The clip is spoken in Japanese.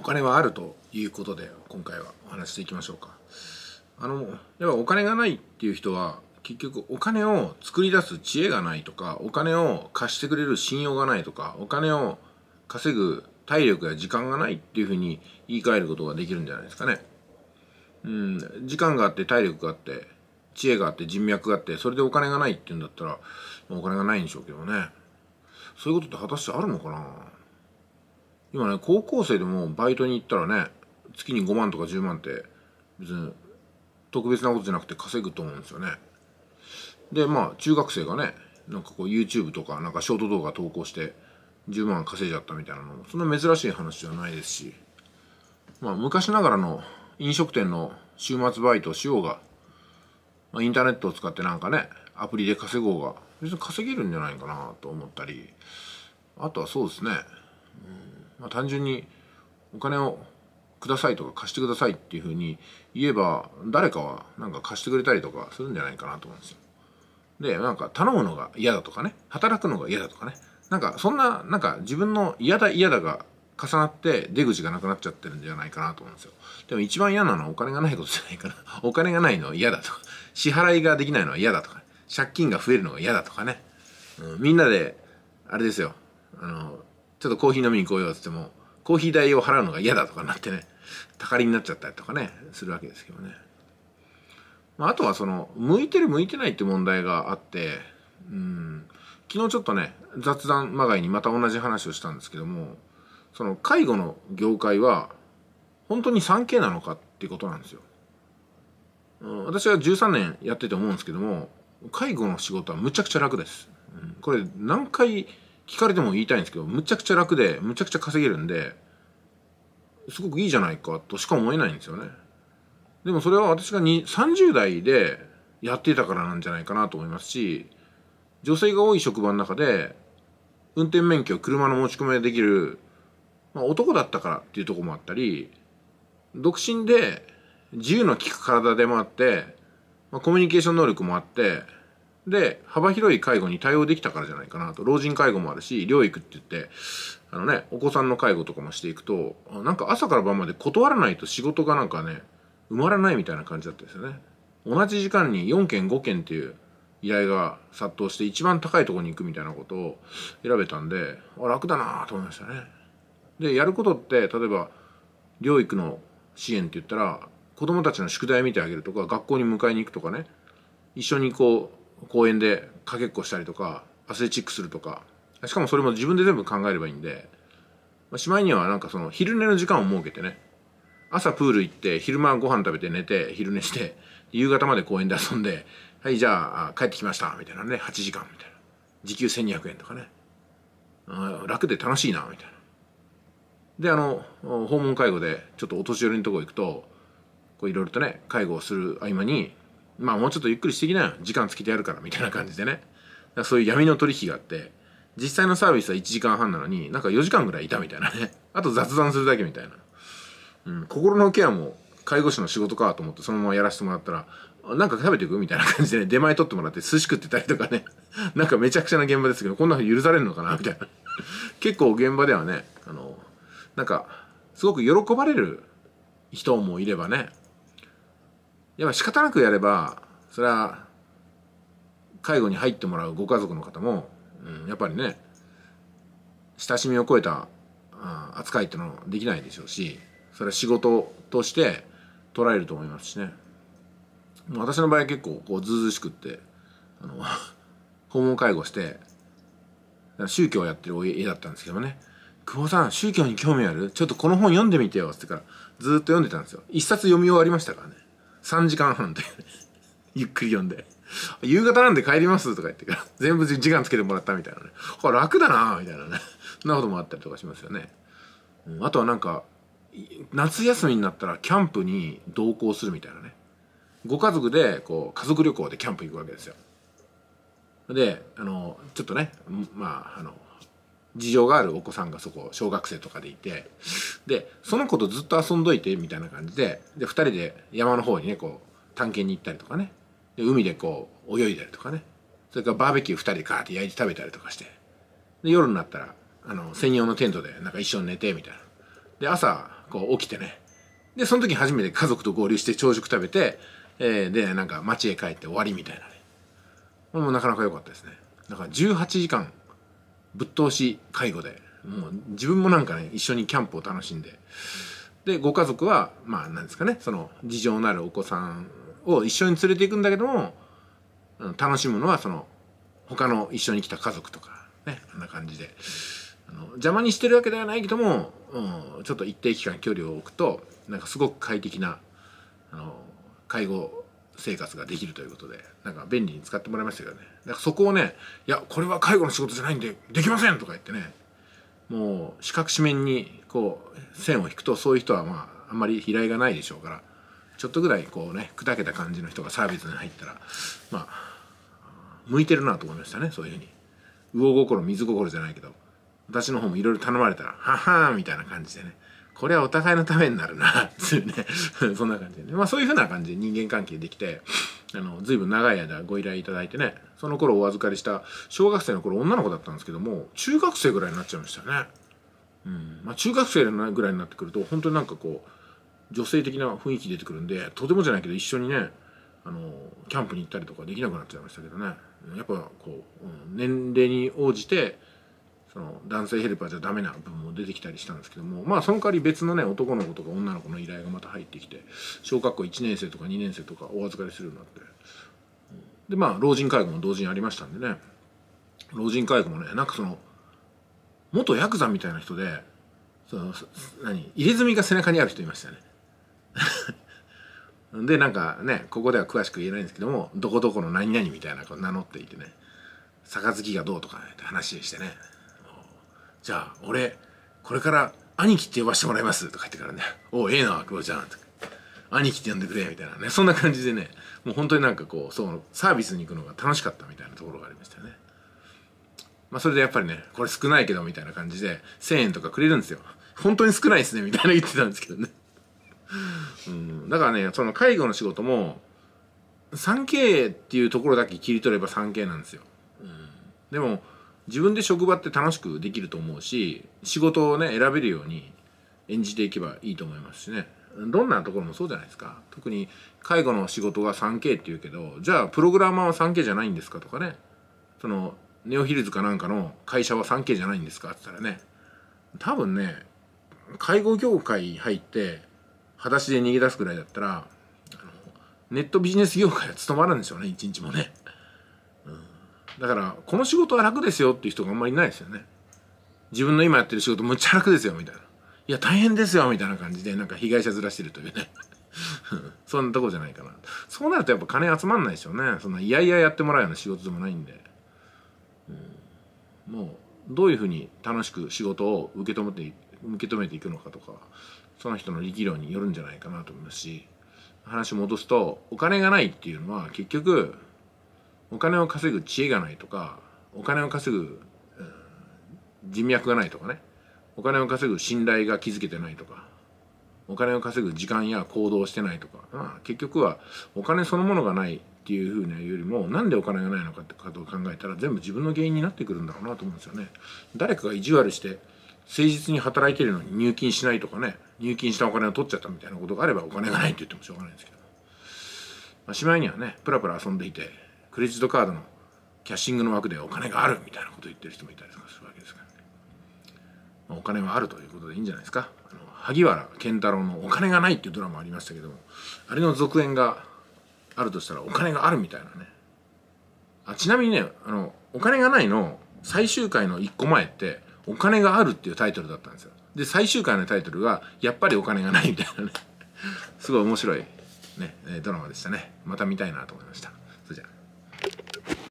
お金はあるということで今回はお話ししていきましょうかあのやっぱお金がないっていう人は結局お金を作り出す知恵がないとかお金を貸してくれる信用がないとかお金を稼ぐ体力や時間がないっていうふうに言い換えることができるんじゃないですかねうん時間があって体力があって知恵があって人脈があってそれでお金がないっていうんだったらお金がないんでしょうけどねそういうことって果たしてあるのかな今ね高校生でもバイトに行ったらね月に5万とか10万って別に特別なことじゃなくて稼ぐと思うんですよねでまあ中学生がねなんかこう YouTube とかなんかショート動画投稿して10万稼いじゃったみたいなのもそんな珍しい話じゃないですしまあ昔ながらの飲食店の週末バイトしようが、まあ、インターネットを使ってなんかねアプリで稼ごうが別に稼げるんじゃないかなと思ったりあとはそうですね、うんまあ、単純にお金をくださいとか貸してくださいっていうふうに言えば誰かはなんか貸してくれたりとかするんじゃないかなと思うんですよ。でなんか頼むのが嫌だとかね働くのが嫌だとかねなんかそんななんか自分の嫌だ嫌だが重なって出口がなくなっちゃってるんじゃないかなと思うんですよ。でも一番嫌なのはお金がないことじゃないかな。お金がないのは嫌だとか、支払いができないのは嫌だとか、借金が増えるのが嫌だとかね。うん、みんなで、あれですよ。あの、ちょっとコーヒー飲みに行こうよっつってもコーヒー代を払うのが嫌だとかなってねたかりになっちゃったりとかねするわけですけどね。まあ、あとはその向いてる向いてないって問題があってうん昨日ちょっとね雑談まがいにまた同じ話をしたんですけどもその介護の業界は本当に 3K なのかっていうことなんですよ。私は13年やってて思うんですけども介護の仕事はむちゃくちゃ楽です。これ何回聞かれても言いたいんですけど、むちゃくちゃ楽で、むちゃくちゃ稼げるんで、すごくいいじゃないかとしか思えないんですよね。でもそれは私が30代でやっていたからなんじゃないかなと思いますし、女性が多い職場の中で、運転免許、車の持ち込みできる、まあ、男だったからっていうとこもあったり、独身で自由の利く体でもあって、まあ、コミュニケーション能力もあって、で幅広い介護に対応できたからじゃないかなと老人介護もあるし療育って言ってあのねお子さんの介護とかもしていくとなんか朝から晩まで断らないと仕事がなんかね埋まらないみたいな感じだったんですよね同じ時間に4件5件っていう依頼が殺到して一番高いところに行くみたいなことを選べたんであ楽だなと思いましたねでやることって例えば療育の支援って言ったら子どもたちの宿題見てあげるとか学校に迎えに行くとかね一緒にこう公園でかけっこしたりとかアスレチックするとかしかもそれも自分で全部考えればいいんで、まあ、しまいにはなんかその昼寝の時間を設けてね朝プール行って昼間ご飯食べて寝て昼寝して夕方まで公園で遊んではいじゃあ帰ってきましたみたいなね8時間みたいな時給1200円とかね楽で楽しいなみたいなであの訪問介護でちょっとお年寄りのとこ行くとこういろいろとね介護をする合間にまあもうちょっとゆっくりしてきなよ時間つけてやるからみたいな感じでねそういう闇の取引があって実際のサービスは1時間半なのになんか4時間ぐらいいたみたいなねあと雑談するだけみたいな、うん、心のケアも介護士の仕事かと思ってそのままやらせてもらったらなんか食べていくみたいな感じでね出前取ってもらって寿司食ってたりとかね なんかめちゃくちゃな現場ですけどこんなに許されるのかなみたいな結構現場ではねあのなんかすごく喜ばれる人もいればねやっぱ仕方なくやればそれは介護に入ってもらうご家族の方も、うん、やっぱりね親しみを超えた、うん、扱いっていうのはできないでしょうしそれは仕事として捉えると思いますしね私の場合は結構こうずうずしくってあの 訪問介護して宗教をやってる家だったんですけどもね「久保さん宗教に興味あるちょっとこの本読んでみてよ」っつってからずっと読んでたんですよ一冊読み終わりましたからね3時間半で ゆっくり読んで「夕方なんで帰ります」とか言ってから全部時間つけてもらったみたいなねら楽だなみたいなねそんなこともあったりとかしますよね、うん、あとはなんか夏休みになったらキャンプに同行するみたいなねご家族でこう家族旅行でキャンプ行くわけですよであのちょっとねまああの事情があるお子さんがそこ小学生とかでいてでその子とずっと遊んどいてみたいな感じでで2人で山の方にねこう探検に行ったりとかねで海でこう泳いだりとかねそれからバーベキュー2人でガーって焼いて食べたりとかしてで夜になったらあの専用のテントでなんか一緒に寝てみたいなで朝こう起きてねでその時初めて家族と合流して朝食食べて、えー、でなんか街へ帰って終わりみたいなねもうなかなか良かったですねだから18時間ぶっ通し介護でもう自分もなんかね一緒にキャンプを楽しんででご家族はまあなんですかねその事情のあるお子さんを一緒に連れていくんだけども楽しむのはその他の一緒に来た家族とかねあんな感じであの邪魔にしてるわけではないけども、うん、ちょっと一定期間距離を置くとなんかすごく快適なあの介護生活ができるということでなんか便利に使ってもらいましたけどねだからそこをね「いやこれは介護の仕事じゃないんでできません!」とか言ってねもう四角四面にこう線を引くとそういう人はまああんまり依頼がないでしょうからちょっとぐらいこうね砕けた感じの人がサービスに入ったらまあ向いてるなと思いましたねそういうふうに魚心水心じゃないけど私の方もいろいろ頼まれたら「ははー」みたいな感じでねこれはお互いのためになるなっていうね そんな感じで、ね、まあそういうふうな感じで人間関係できてあの随分長い間ご依頼いただいてねその頃お預かりした小学生の頃女の子だったんですけども中学生ぐらいになっちゃいましたね。うんまあ、中学生ぐらいになってくると本当になんかこう女性的な雰囲気出てくるんでとてもじゃないけど一緒にねあのキャンプに行ったりとかできなくなっちゃいましたけどねやっぱこう、うん、年齢に応じてその男性ヘルパーじゃダメな部分も出てきたりしたんですけどもまあその代わり別のね男の子とか女の子の依頼がまた入ってきて小学校1年生とか2年生とかお預かりするようになってでまあ老人介護も同時にありましたんでね老人介護もねなんかその元ヤクザみたいな人でその何入れ墨が背中にある人いましたよね でなんかねここでは詳しく言えないんですけどもどこどこの何々みたいな名乗っていてね杯がどうとかねって話してねじゃあ俺これから兄貴って呼ばせてもらいます」とか言ってからね「おええな久保ちゃん」とか「兄貴って呼んでくれ」みたいなねそんな感じでねもう本当になんかこうそうサービスに行くのが楽しかったみたいなところがありましたよね。まあそれでやっぱりね、これ少ないけどみたいな感じで、1000円とかくれるんですよ。本当に少ないですねみたいな言ってたんですけどね。うん、だからね、その介護の仕事も、3K っていうところだけ切り取れば 3K なんですよ。うん、でも、自分で職場って楽しくできると思うし仕事をね選べるように演じていけばいいと思いますしねどんなところもそうじゃないですか特に介護の仕事が 3K っていうけどじゃあプログラマーは 3K じゃないんですかとかねそのネオヒルズかなんかの会社は 3K じゃないんですかって言ったらね多分ね介護業界入って裸足で逃げ出すぐらいだったらネットビジネス業界は務まらんでしょうね一日もねだからこの仕事は楽ですよっていう人があんまりいないですよね自分の今やってる仕事むっちゃ楽ですよみたいないや大変ですよみたいな感じでなんか被害者ずらしてるというね そんなとこじゃないかなそうなるとやっぱ金集まんないですよねそんないやいややってもらうような仕事でもないんで、うん、もうどういうふうに楽しく仕事を受け止めて受け止めていくのかとかその人の力量によるんじゃないかなと思いますし話戻すとお金がないっていうのは結局お金を稼ぐ知恵がないとかお金を稼ぐ、うん、人脈がないとかねお金を稼ぐ信頼が築けてないとかお金を稼ぐ時間や行動してないとか、まあ、結局はお金そのものがないっていうふうなよりもなんでお金がないのかってことを考えたら全部自分の原因になってくるんだろうなと思うんですよね。誰かが意地悪して誠実に働いてるのに入金しないとかね入金したお金を取っちゃったみたいなことがあればお金がないって言ってもしょうがないんですけど、まあ、しまいにはねプラプラ遊んでいてクレジットカードのキャッシングの枠でお金があるみたいなことを言ってる人もいたりとかするわけですからね、まあ、お金はあるということでいいんじゃないですかあの萩原健太郎の「お金がない」っていうドラマありましたけどもあれの続編があるとしたらお金があるみたいなねあちなみにねあの「お金がない」の最終回の1個前って「お金がある」っていうタイトルだったんですよで最終回のタイトルが「やっぱりお金がない」みたいなねすごい面白いね、ドラマでしたねまた見たいなと思いました